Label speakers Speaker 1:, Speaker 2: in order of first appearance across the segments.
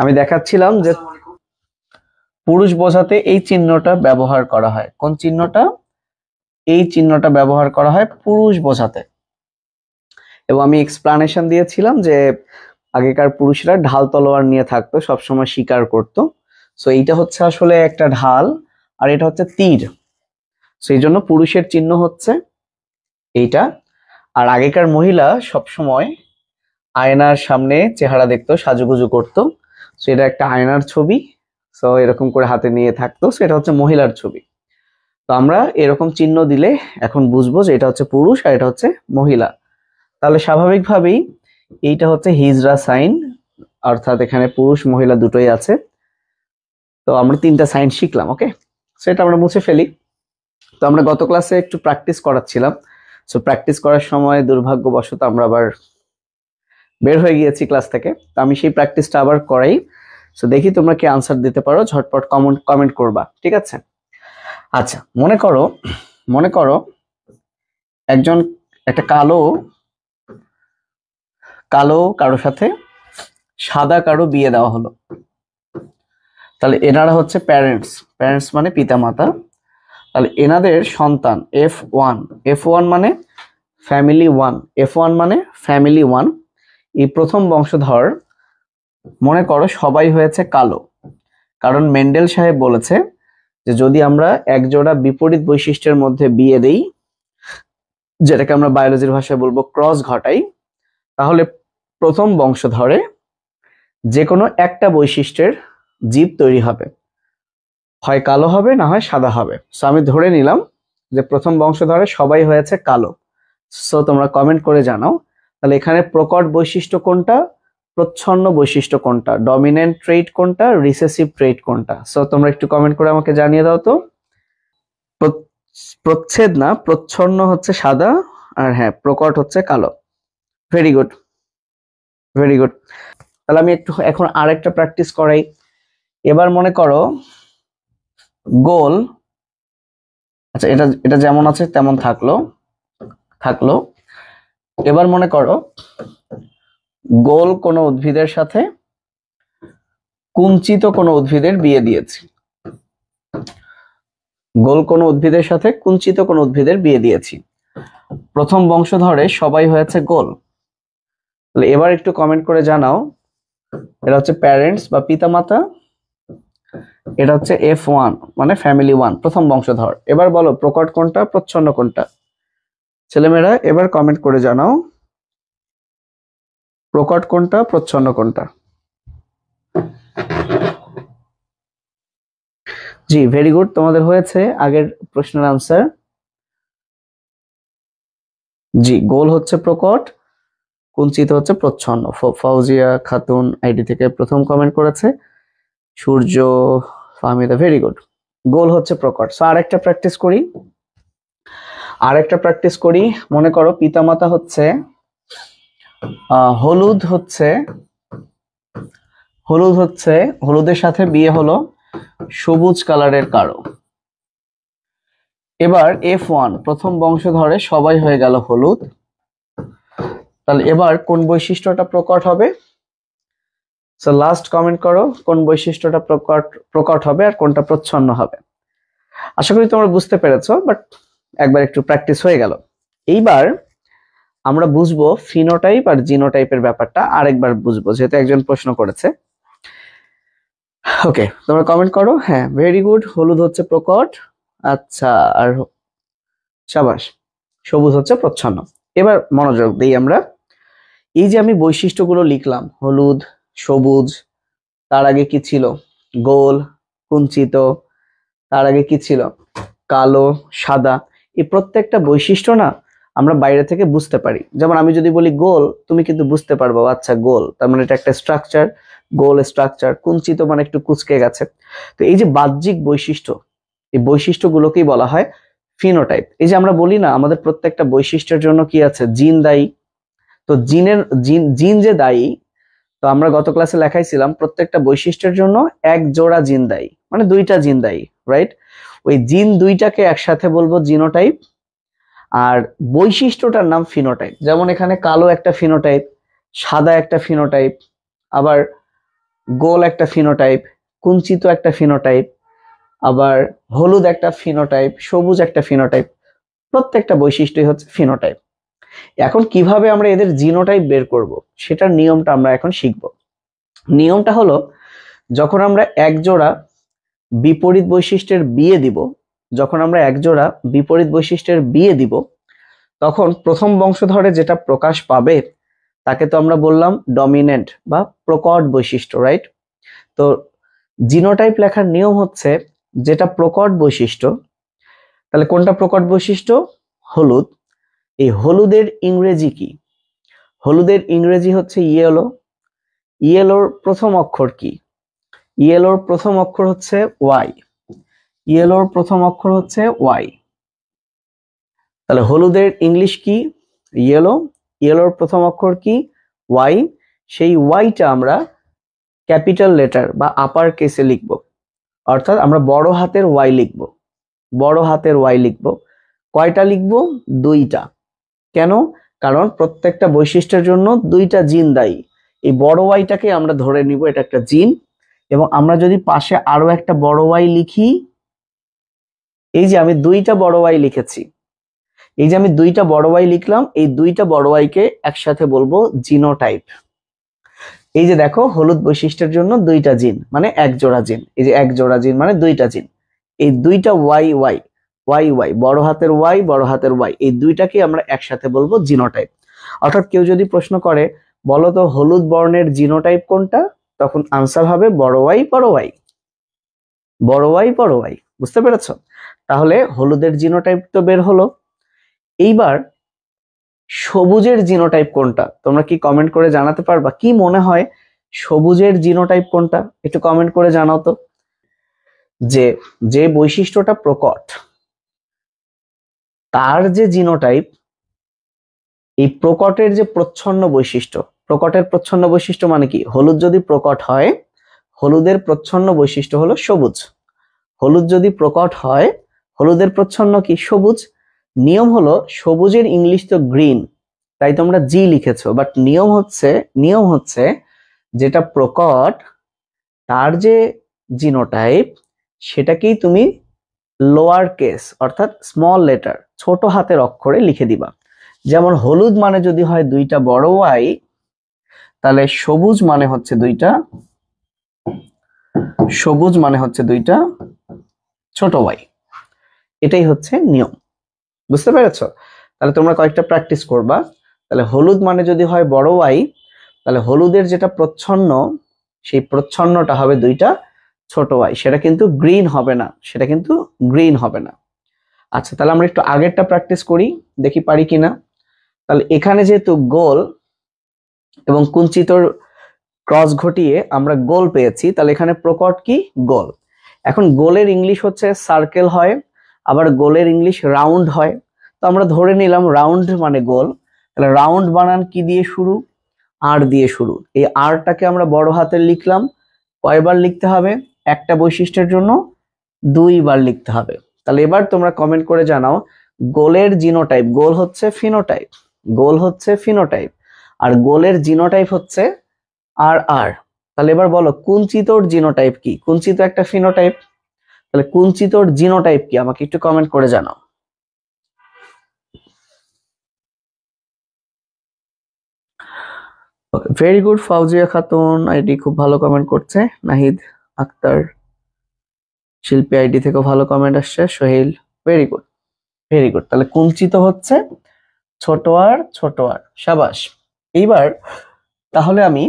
Speaker 1: আমি দেখাচ্ছিলাম যে পুরুষ বোঝাতে এই চিহ্নটা ব্যবহার করা হয় কোন চিহ্নটা এই চিহ্নটা ব্যবহার করা হয় পুরুষ বোঝাতে এবং আমি এক্সপ্লানেশন দিয়েছিলাম যে আগেকার পুরুষরা ঢাল তলোয়ার নিয়ে থাকতো সবসময় শিকার করত সো এইটা হচ্ছে আসলে একটা ঢাল আর এটা হচ্ছে তীর সেই জন্য পুরুষের চিহ্ন হচ্ছে এইটা আর আগেকার মহিলা সবসময় আয়নার সামনে চেহারা দেখতো সাজুগুজু করতো সো এটা একটা আয়নার ছবি সো এরকম করে হাতে নিয়ে থাকতো সো এটা হচ্ছে মহিলার ছবি তো আমরা এরকম চিহ্ন দিলে এখন বুঝবো যে এটা হচ্ছে পুরুষ আর এটা হচ্ছে মহিলা তাহলে স্বাভাবিকভাবেই এইটা হচ্ছে হিজরা সাইন অর্থাৎ এখানে পুরুষ মহিলা দুটোই আছে তো আমরা তিনটা সাইন শিখলাম ওকে সেটা আমরা মুছে ফেলি তো আমরা গত ক্লাসে একটু প্র্যাকটিস করাচ্ছিলাম সো প্র্যাকটিস করার সময় দুর্ভাগ্যবশত আমরা আবার বের হয়ে গিয়েছি ক্লাস থেকে তো আমি সেই প্র্যাকটিসটা আবার করাই সো দেখি তোমরা কি আনসার দিতে পারো ঝটপট কমেন্ট কমেন্ট করবা ঠিক আছে আচ্ছা মনে করো মনে করো একজন একটা কালো কালো কারো সাথে সাদা কারো বিয়ে দেওয়া হলো তাহলে এনারা হচ্ছে প্যারেন্টস প্যারেন্টস মানে পিতা মাতা তাহলে এনাদের সন্তান এফ ওয়ান এফ ওয়ান মানে ফ্যামিলি ওয়ান এফ ওয়ান মানে ফ্যামিলি ওয়ান এই প্রথম বংশধর মনে করো সবাই হয়েছে কালো কারণ মেন্ডেল সাহেব বলেছে যে যদি আমরা একজোড়া বিপরীত বৈশিষ্ট্যের মধ্যে বিয়ে দেই যেটাকে আমরা বায়োলজির ভাষায় বলবো ক্রস ঘটাই তাহলে প্রথম বংশধরে যে কোনো একটা বৈশিষ্ট্যের জীব তৈরি হবে হয় কালো হবে না হয় সাদা হবে সো আমি ধরে নিলাম যে প্রথম বংশধরে সবাই হয়েছে কালো সো তোমরা কমেন্ট করে জানাও তাহলে এখানে প্রকট বৈশিষ্ট্য কোনটা প্রচ্ছন্ন বৈশিষ্ট্য কোনটা ডমিনেন্ট ট্রেড কোনটা রিসেসিভ ট্রেড কোনটা সো তোমরা একটু কমেন্ট করে আমাকে জানিয়ে দাও তো প্রচ্ছেদ না প্রচ্ছন্ন হচ্ছে সাদা আর হ্যাঁ প্রকট হচ্ছে কালো ভেরি গুড ভেরি গুড তাহলে আমি একটু এখন আরেকটা প্র্যাকটিস করাই এবার মনে করো গোল আচ্ছা এটা এটা যেমন আছে তেমন থাকলো থাকলো এবার মনে করো গোল কোনো উদ্ভিদের সাথে কুঞ্চিত কোনো উদ্ভিদের বিয়ে দিয়েছি গোল কোনো উদ্ভিদের সাথে কুঞ্চিত কোনো উদ্ভিদের বিয়ে দিয়েছি প্রথম বংশধরে সবাই হয়েছে গোল তাহলে এবার একটু কমেন্ট করে জানাও এটা হচ্ছে প্যারেন্টস বা পিতামাতা এটা হচ্ছে এফ ওয়ান মানে ফ্যামিলি ওয়ান প্রথম বংশধর এবার বলো প্রকট কোনটা প্রচ্ছন্ন কোনটা ছেলেমেয়েরা এবার কমেন্ট করে জানাও প্রকট কোনটা প্রচ্ছন্ন কোনটা জি ভেরি গুড তোমাদের হয়েছে আগের প্রশ্নের আনসার জি গোল হচ্ছে প্রকট কুঞ্চিত হচ্ছে প্রচ্ছন্ন ফাউজিয়া খাতুন আইডি থেকে প্রথম কমেন্ট করেছে সূর্য ফাহমিদা ভেরি গুড গোল হচ্ছে প্রকট সো আরেকটা প্র্যাকটিস করি আরেকটা প্র্যাকটিস করি মনে করো পিতামাতা হচ্ছে হলুদ হচ্ছে হলুদ হচ্ছে হলুদের সাথে বিয়ে হলো সবুজ কালারের কারো এবার এফ ওয়ান প্রথম বংশধরে সবাই হয়ে গেল হলুদ তাহলে এবার কোন বৈশিষ্ট্যটা প্রকট হবে লাস্ট কমেন্ট করো কোন বৈশিষ্ট্যটা প্রকট প্রকট হবে আর কোনটা প্রচ্ছন্ন হবে আশা করি তোমরা বুঝতে পেরেছো বাট একবার একটু প্র্যাকটিস হয়ে গেল এইবার আমরা বুঝবো ফিনোটাইপ আর জিনোটাইপের ব্যাপারটা আরেকবার বুঝবো যেহেতু একজন প্রশ্ন করেছে ওকে তোমরা কমেন্ট করো হ্যাঁ ভেরি গুড হলুদ হচ্ছে প্রকট আচ্ছা আর সাবাস সবুজ হচ্ছে প্রচ্ছন্ন এবার মনোযোগ দিই আমরা এই যে আমি বৈশিষ্ট্যগুলো লিখলাম হলুদ সবুজ তার আগে কি ছিল গোল কুঞ্চিত তার আগে কি ছিল কালো সাদা এই প্রত্যেকটা বৈশিষ্ট্য না আমরা বাইরে থেকে বুঝতে পারি যেমন আমি যদি বলি গোল তুমি কিন্তু বুঝতে পারবো আচ্ছা গোল তার মানে এটা একটা স্ট্রাকচার গোল স্ট্রাকচার কুঞ্চিত মানে একটু কুচকে গেছে তো এই যে বাহ্যিক বৈশিষ্ট্য এই বৈশিষ্ট্যগুলোকেই বলা হয় ফিনোটাইপ এই যে আমরা বলি না আমাদের প্রত্যেকটা বৈশিষ্ট্যের জন্য কি আছে জিন দায়ী তো জিনের জিন জিন যে দায়ী তো আমরা গত ক্লাসে লেখাইছিলাম প্রত্যেকটা বৈশিষ্ট্যের জন্য এক জোড়া জিন দায়ী মানে দুইটা জিন দায়ী রাইট ওই জিন দুইটাকে একসাথে বলবো জিনোটাইপ আর বৈশিষ্ট্যটার নাম ফিনোটাইপ যেমন এখানে কালো একটা ফিনোটাইপ সাদা একটা ফিনোটাইপ আবার গোল একটা ফিনোটাইপ কুঞ্চিত একটা ফিনোটাইপ আবার হলুদ একটা ফিনোটাইপ সবুজ একটা ফিনোটাইপ প্রত্যেকটা বৈশিষ্ট্যই হচ্ছে ফিনোটাইপ এখন কিভাবে আমরা এদের জিনোটাইপ বের করব সেটার নিয়মটা আমরা এখন শিখব নিয়মটা হলো যখন আমরা একজোড়া বিপরীত বৈশিষ্ট্যের বিয়ে দিব যখন আমরা একজোড়া বিপরীত বৈশিষ্ট্যের বিয়ে দিব তখন প্রথম বংশধরে যেটা প্রকাশ পাবে তাকে তো আমরা বললাম ডমিনেন্ট বা প্রকট বৈশিষ্ট্য রাইট তো জিনোটাইপ লেখার নিয়ম হচ্ছে যেটা প্রকট বৈশিষ্ট্য তাহলে কোনটা প্রকট বৈশিষ্ট্য হলুদ এই হলুদের ইংরেজি কি হলুদের ইংরেজি হচ্ছে ইয়েলো ইয়েলোর প্রথম অক্ষর কি ইয়েলোর প্রথম অক্ষর হচ্ছে ওয়াই ইয়েলোর প্রথম অক্ষর হচ্ছে ওয়াই তাহলে হলুদের ইংলিশ কি ইয়েলো ইয়েলোর প্রথম অক্ষর কি ওয়াই সেই ওয়াইটা আমরা ক্যাপিটাল লেটার বা আপার কেসে লিখব অর্থাৎ আমরা বড় হাতের ওয়াই লিখব বড় হাতের ওয়াই লিখব কয়টা লিখব দুইটা কেন কারণ প্রত্যেকটা বৈশিষ্ট্যের জন্য দুইটা জিন দায়ী এই বড় ওয়াইটাকে আমরা ধরে নিব এটা একটা জিন এবং আমরা যদি পাশে আরো একটা বড় ওয়াই লিখি এই যে আমি দুইটা বড় ওয়াই লিখেছি এই যে আমি দুইটা বড় ওয়াই লিখলাম এই দুইটা বড় ওয়াইকে একসাথে বলবো জিনোটাইপ এই যে দেখো হলুদ বৈশিষ্ট্যের জন্য দুইটা জিন মানে এক জোড়া জিন এই যে এক জোড়া জিন মানে দুইটা জিন এই দুইটা ওয়াই ওয়াই ওয়াই ওয়াই বড় হাতের ওয়াই বড় হাতের ওয়াই এই দুইটাকে আমরা একসাথে বলবো জিনোটাইপ অর্থাৎ কেউ যদি প্রশ্ন করে বলো তো হলুদ বর্ণের জিনোটাইপ কোনটা তখন আনসার হবে বড় ওয়াই বড় ওয়াই বড় ওয়াই বড় ওয়াই বুঝতে পেরেছ তাহলে হলুদের জিনো টাইপ তো বের হলো এইবার সবুজের জিনো টাইপ কোনটা তোমরা কি কমেন্ট করে জানাতে পারবা কি মনে হয় সবুজের জিনো টাইপ কোনটা একটু কমেন্ট করে জানাও তো যে যে বৈশিষ্ট্যটা প্রকট তার যে জিনো টাইপ এই প্রকটের যে প্রচ্ছন্ন বৈশিষ্ট্য প্রকটের প্রচ্ছন্ন বৈশিষ্ট্য মানে কি হলুদ যদি প্রকট হয় হলুদের প্রচ্ছন্ন বৈশিষ্ট্য হলো সবুজ হলুদ যদি প্রকট হয় হলুদের প্রচ্ছন্ন কি সবুজ নিয়ম হলো সবুজের ইংলিশ তো গ্রিন তাই তোমরা জি লিখেছো বাট নিয়ম হচ্ছে নিয়ম হচ্ছে যেটা প্রকট তার যে জিনোটাইপ সেটাকেই তুমি লোয়ার কেস অর্থাৎ স্মল লেটার ছোট হাতের অক্ষরে লিখে দিবা যেমন হলুদ মানে যদি হয় দুইটা বড় ওয়াই তাহলে সবুজ মানে হচ্ছে দুইটা সবুজ মানে হচ্ছে দুইটা ছোট ওয়াই এটাই হচ্ছে নিয়ম বুঝতে পেরেছ তাহলে তোমরা কয়েকটা প্র্যাকটিস করবা তাহলে হলুদ মানে যদি হয় বড় ওয়াই তাহলে হলুদের যেটা প্রচ্ছন্ন সেই প্রচ্ছন্নটা হবে দুইটা ছোট ওয়াই সেটা কিন্তু গ্রিন হবে না সেটা কিন্তু গ্রিন হবে না আচ্ছা তাহলে আমরা একটু আগেরটা প্র্যাকটিস করি দেখি পারি কিনা তাহলে এখানে যেহেতু গোল এবং কুঞ্চিতর ক্রস ঘটিয়ে আমরা গোল পেয়েছি তাহলে এখানে প্রকট কি গোল এখন গোলের ইংলিশ হচ্ছে সার্কেল হয় আবার গোলের ইংলিশ রাউন্ড হয় তো আমরা ধরে নিলাম রাউন্ড মানে গোল তাহলে রাউন্ড বানান কি দিয়ে শুরু আর দিয়ে শুরু এই আরটাকে আমরা বড় হাতে লিখলাম কয়বার লিখতে হবে একটা বৈশিষ্ট্যের জন্য দুইবার লিখতে হবে তাহলে এবার তোমরা কমেন্ট করে জানাও গোলের জিনোটাইপ গোল হচ্ছে ফিনোটাইপ গোল হচ্ছে ফিনোটাইপ আর গোলের জিনোটাইপ হচ্ছে আর আর তাহলে এবার বলো কুঞ্চিতর জিনোটাইপ কি কুঞ্চিত একটা ফিনোটাইপ তাহলে কুঞ্চিতর জিনোটাইপ কি আমাকে একটু কমেন্ট করে জানাও very good Fauzia Khatun ID খুব ভালো কমেন্ট করছে নাহিদ আক্তার শিল্পী আইডি থেকে ভালো কমেন্ট আসছে Sohel very good very good তাহলে কুঞ্চিত হচ্ছে ছোট আর ছোট আর সাবাস এইবার তাহলে আমি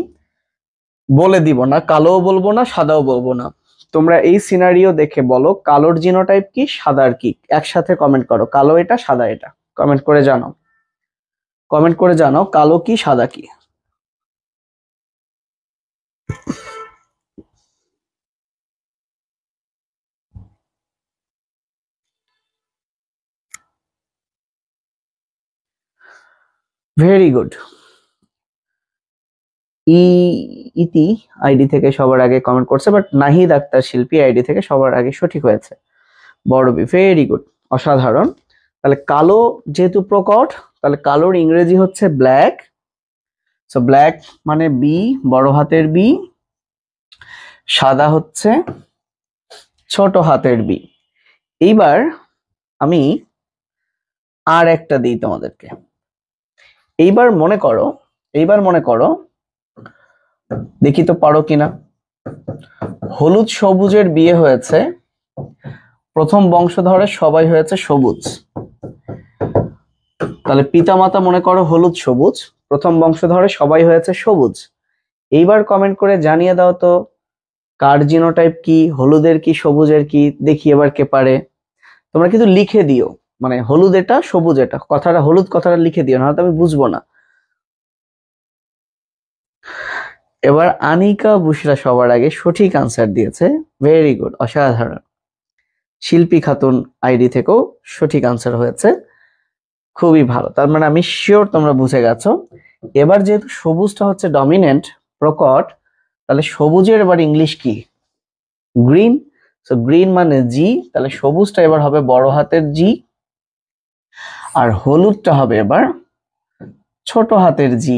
Speaker 1: বলে দিব না কালোও বলবো না সাদাও বলবো না তোমরা এই সিনারিও দেখে বলো কালোর জিনোটাইপ কি সাদার কি একসাথে কমেন্ট করো কালো এটা সাদা এটা কমেন্ট করে জানাও কমেন্ট করে জানাও কালো কি সাদা কি ভেরি গুড ই ইতি আইডি থেকে সবার আগে কমেন্ট করছে বাট নাহিদ আক্তার শিল্পী আইডি থেকে সবার আগে সঠিক হয়েছে বড় বি ভেরি গুড অসাধারণ তাহলে কালো যেহেতু প্রকট তাহলে কালোর ইংরেজি হচ্ছে ব্ল্যাক সো ব্ল্যাক মানে বি বড় হাতের বি সাদা হচ্ছে ছোট হাতের বি এইবার আমি আর একটা দিই তোমাদেরকে এইবার মনে করো এইবার মনে করো দেখি তো পারো কিনা হলুদ সবুজের বিয়ে হয়েছে প্রথম বংশধরে সবাই হয়েছে সবুজ তাহলে পিতামাতা মনে করো হলুদ সবুজ প্রথম বংশধরে সবাই হয়েছে সবুজ এইবার কমেন্ট করে জানিয়ে দাও তো কার জিনোটাইপ কি হলুদের কি সবুজের কি দেখি এবার কে পারে তোমরা কিন্তু লিখে দিও মানে হলুদ এটা সবুজ এটা কথাটা হলুদ কথাটা লিখে দিও নাহলে আমি বুঝবো না এবার আনিকা বুসরা সবার আগে সঠিক আনসার দিয়েছে ভেরি গুড অসাধারণ শিল্পী খাতুন আইডি থেকেও সঠিক আনসার হয়েছে খুবই ভালো তার মানে আমি শিওর তোমরা বুঝে গেছো এবার যেহেতু সবুজটা হচ্ছে ডমিনেন্ট প্রকট তাহলে সবুজের এবার ইংলিশ কি গ্রিন সো গ্রিন মানে জি তাহলে সবুজটা এবার হবে বড় হাতের জি আর হলুদটা হবে এবার ছোট হাতের জি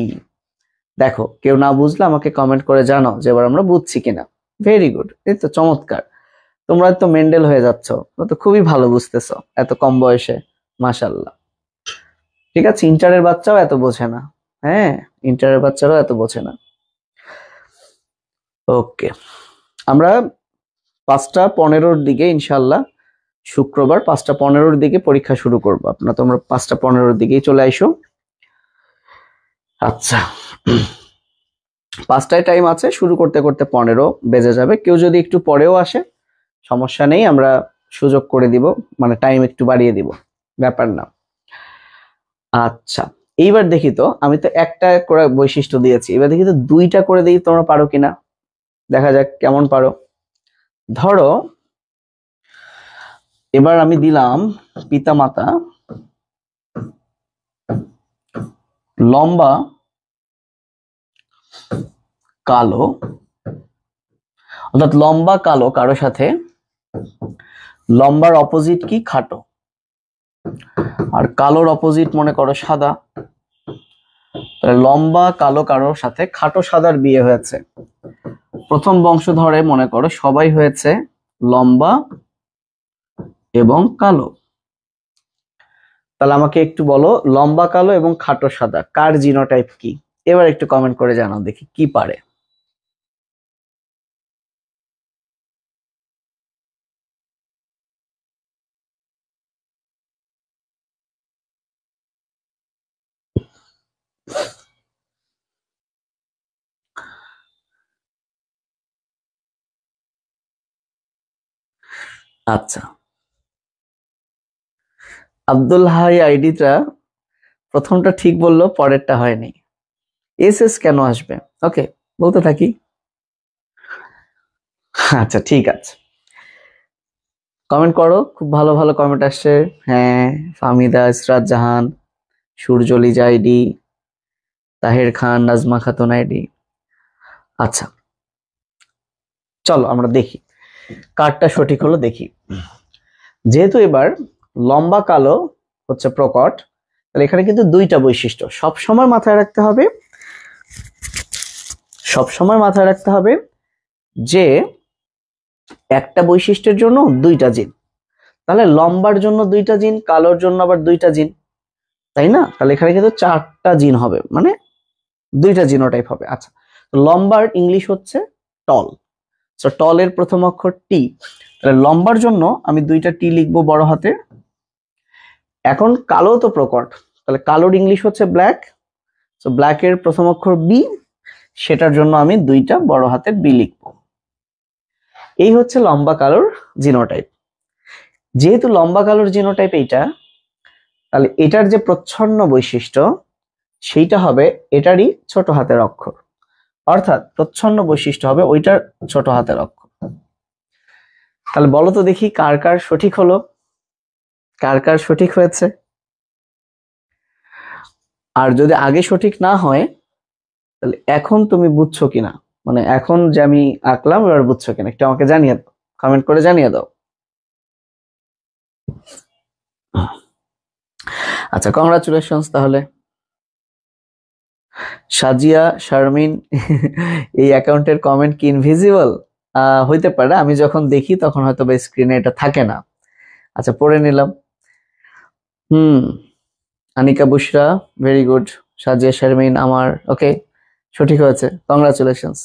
Speaker 1: দেখো কেউ না বুঝলে আমাকে কমেন্ট করে জানাও যে এবার আমরা বুঝছি কিনা ভেরি গুড এই তো চমৎকার তোমরা তো মেন্ডেল হয়ে যাচ্ছ তো খুবই ভালো বুঝতেছ এত কম বয়সে মাসাল্লাহ ঠিক আছে ইন্টারের বাচ্চাও এত বোঝে না হ্যাঁ ইন্টারের বাচ্চারাও এত বোঝে না ওকে আমরা পাঁচটা পনেরোর দিকে ইনশাল্লাহ শুক্রবার পাঁচটা পনেরোর দিকে পরীক্ষা শুরু করবো আপনার তোমরা পাঁচটা পনেরোর দিকেই চলে আসো আচ্ছা পাঁচটায় টাইম আছে শুরু করতে করতে পনেরো বেজে যাবে কেউ যদি একটু পরেও আসে সমস্যা নেই আমরা সুযোগ করে দিব মানে টাইম একটু বাড়িয়ে দিব ব্যাপার না আচ্ছা এইবার দেখি তো আমি তো একটা করে বৈশিষ্ট্য দিয়েছি এবার দেখি তো দুইটা করে দিই তোমরা পারো কিনা দেখা যাক কেমন পারো ধরো এবার আমি দিলাম পিতামাতা লম্বা কালো অর্থাৎ লম্বা কালো কারো সাথে লম্বার অপোজিট কি খাটো আর কালোর অপোজিট মনে করো সাদা লম্বা কালো কারোর সাথে খাটো সাদার বিয়ে হয়েছে প্রথম বংশধরে মনে করো সবাই হয়েছে লম্বা এবং কালো তাহলে আমাকে একটু বলো লম্বা কালো এবং খাটো সাদা কার জিনোটাইপ কি এবার একটু কমেন্ট করে জানাও দেখি কি পারে আচ্ছা আব্দুল হাই আইডিটা প্রথমটা ঠিক বললো পরেরটা হয়নি এস এস কেন আসবে ওকে বলতে থাকি আচ্ছা ঠিক আছে কমেন্ট করো খুব ভালো ভালো কমেন্ট আসছে হ্যাঁ ফামিদা ইসরাত জাহান সূর্যলিজা আইডি তাহের খান নাজমা খাতুন আইডি আচ্ছা চলো আমরা দেখি কার্ডটা সঠিক হলো দেখি যেহেতু এবার লম্বা কালো হচ্ছে প্রকট তাহলে এখানে কিন্তু দুইটা বৈশিষ্ট্য সব সময় মাথায় রাখতে হবে সব সময় মাথায় রাখতে হবে যে একটা বৈশিষ্ট্যের জন্য দুইটা জিন তাহলে লম্বার জন্য দুইটা জিন কালোর জন্য আবার দুইটা জিন তাই না তাহলে এখানে কিন্তু চারটা জিন হবে মানে দুইটা টাইপ হবে আচ্ছা লম্বার ইংলিশ হচ্ছে টল সো টলের প্রথম অক্ষর টি তাহলে লম্বার জন্য আমি দুইটা টি লিখবো বড় হাতের এখন কালো তো প্রকট তাহলে কালোর ইংলিশ হচ্ছে ব্ল্যাক তো ব্ল্যাকের প্রথম অক্ষর বি সেটার জন্য আমি দুইটা বড় হাতের বি লিখব এই হচ্ছে লম্বা কালোর জিনোটাইপ যেহেতু লম্বা কালোর জিনোটাইপ এইটা তাহলে এটার যে প্রচ্ছন্ন বৈশিষ্ট্য সেইটা হবে এটারই ছোট হাতের অক্ষর অর্থাৎ প্রচ্ছন্ন বৈশিষ্ট্য হবে ওইটার ছোট হাতের অক্ষর তাহলে বলো তো দেখি কার কার সঠিক হলো কার কার সঠিক হয়েছে আর যদি আগে সঠিক না হয় তাহলে এখন তুমি বুঝছো কিনা মানে এখন যে আমি আঁকলাম এবার বুঝছো কিনা একটু আমাকে জানিয়ে দাও কমেন্ট করে জানিয়ে দাও আচ্ছা কংগ্রাচুলেশনস তাহলে সাজিয়া শারমিন এই অ্যাকাউন্টের কমেন্ট কি ইনভিজিবল হইতে পারে আমি যখন দেখি তখন হয়তো বা স্ক্রিনে এটা থাকে না আচ্ছা পড়ে নিলাম হুম আনিকা বুশরা ভেরি গুড সাজিয়া শারমিন আমার ওকে সঠিক হয়েছে কংগ্রাচুলেশনস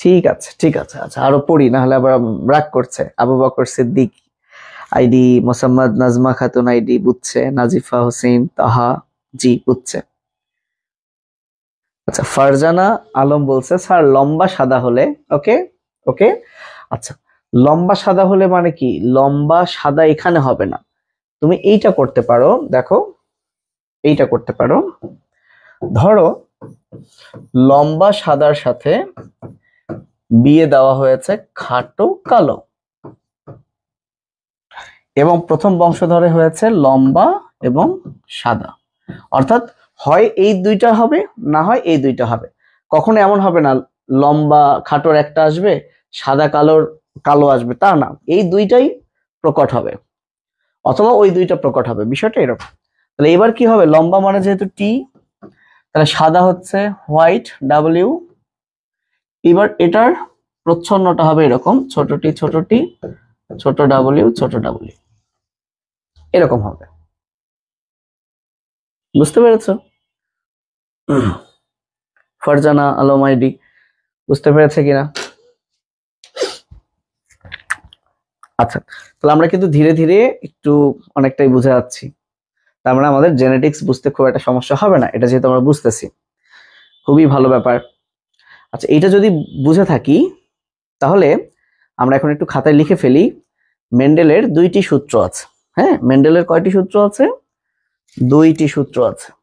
Speaker 1: ঠিক আছে ঠিক আছে আচ্ছা আরো পড়ি না হলে আবার রাগ করছে আবু বকর সিদ্দিক আইডি মোসাম্মদ নাজমা খাতুন আইডি বুঝছে নাজিফা হোসেন তাহা জি বুঝছে আচ্ছা ফারজানা আলম বলছে স্যার লম্বা সাদা হলে ওকে ওকে আচ্ছা লম্বা সাদা হলে মানে কি লম্বা সাদা এখানে হবে না তুমি এইটা করতে পারো দেখো এইটা করতে পারো ধরো লম্বা সাদার সাথে বিয়ে দেওয়া হয়েছে খাটো কালো এবং প্রথম বংশধরে হয়েছে লম্বা এবং সাদা অর্থাৎ হয় এই দুইটা হবে না হয় এই দুইটা হবে কখনো এমন হবে না লম্বা খাটোর একটা আসবে সাদা কালোর কালো আসবে তা না এই দুইটাই প্রকট হবে অথবা ওই দুইটা প্রকট হবে বিষয়টা এরকম তাহলে এবার কি হবে লম্বা মানে যেহেতু টি তাহলে সাদা হচ্ছে হোয়াইট ডাব্লিউ এবার এটার প্রচ্ছন্নটা হবে এরকম ছোট টি ছোট টি ছোট ডাব্লিউ ছোট ডাব্লিউ এরকম হবে বুঝতে পেরেছ ফারজানা আলো আইডি বুঝতে পেরেছে কিনা আচ্ছা তাহলে আমরা কিন্তু ধীরে ধীরে একটু অনেকটাই বুঝে যাচ্ছি তার মানে আমাদের জেনেটিক্স বুঝতে খুব একটা সমস্যা হবে না এটা যেহেতু আমরা বুঝতেছি খুবই ভালো ব্যাপার আচ্ছা এটা যদি বুঝে থাকি তাহলে আমরা এখন একটু খাতায় লিখে ফেলি মেন্ডেলের দুইটি সূত্র আছে হ্যাঁ মেন্ডেলের কয়টি সূত্র আছে দুইটি সূত্র আছে